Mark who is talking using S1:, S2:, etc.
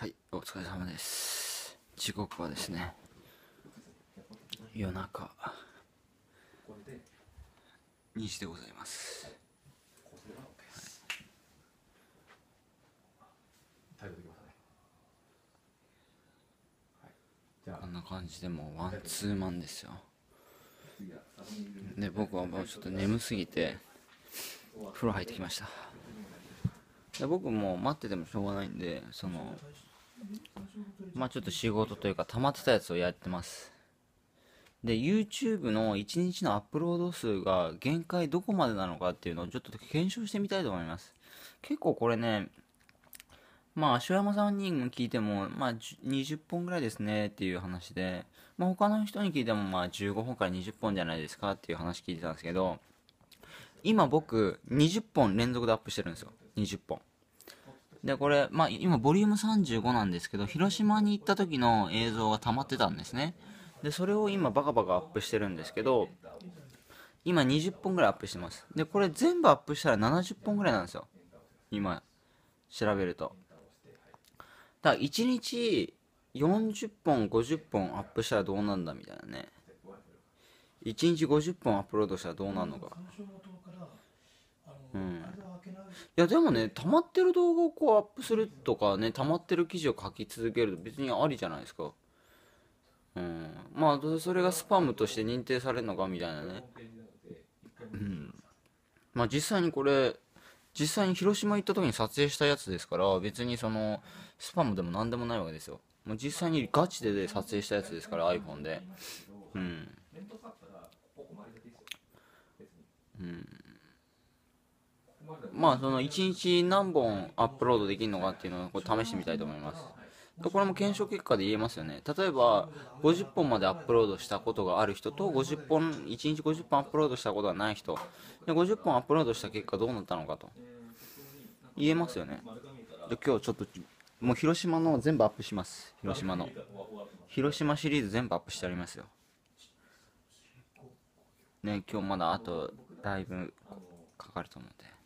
S1: はいお疲れ様です時刻はですね夜中2時でございます、こんな感じでもうワンツーマンですよで僕はもうちょっと眠すぎて
S2: 風呂入ってきました
S1: で僕も待っててもしょうがないんでそのまあちょっと仕事というか溜まってたやつをやってますで YouTube の1日のアップロード数が限界どこまでなのかっていうのをちょっと検証してみたいと思います結構これねまあ足山さんに聞いてもまあ20本ぐらいですねっていう話で、まあ、他の人に聞いてもまあ15本から20本じゃないですかっていう話聞いてたんですけど今僕20本連続でアップしてるんですよ20本で、これ、まあ、今、ボリューム35なんですけど、広島に行った時の映像が溜まってたんですね。で、それを今、バカバカアップしてるんですけど、今20本ぐらいアップしてます。で、これ全部アップしたら70本ぐらいなんですよ。今、調べると。だから1日40本、50本アップしたらどうなんだみたいなね。1日50本アップロードしたらどうなるのか。うん、いやでもね溜まってる動画をこうアップするとかね溜まってる記事を書き続けると別にありじゃないですかうんまあそれがスパムとして認定されるのかみたいなねうんまあ実際にこれ実際に広島行った時に撮影したやつですから別にそのスパムでも何でもないわけですよもう実際にガチで撮影したやつですから iPhone でうんまあその1日何本アップロードできるのかっていうのをこう試してみたいと思います。これも検証結果で言えますよね。例えば、50本までアップロードしたことがある人と、50本、1日50本アップロードしたことがない人、で50本アップロードした結果どうなったのかと。言えますよね。で今日ちょっと、もう広島の全部アップします。広島の。広島シリーズ全部アップしてありますよ。ね、今日まだあと、だいぶかかると思うんで。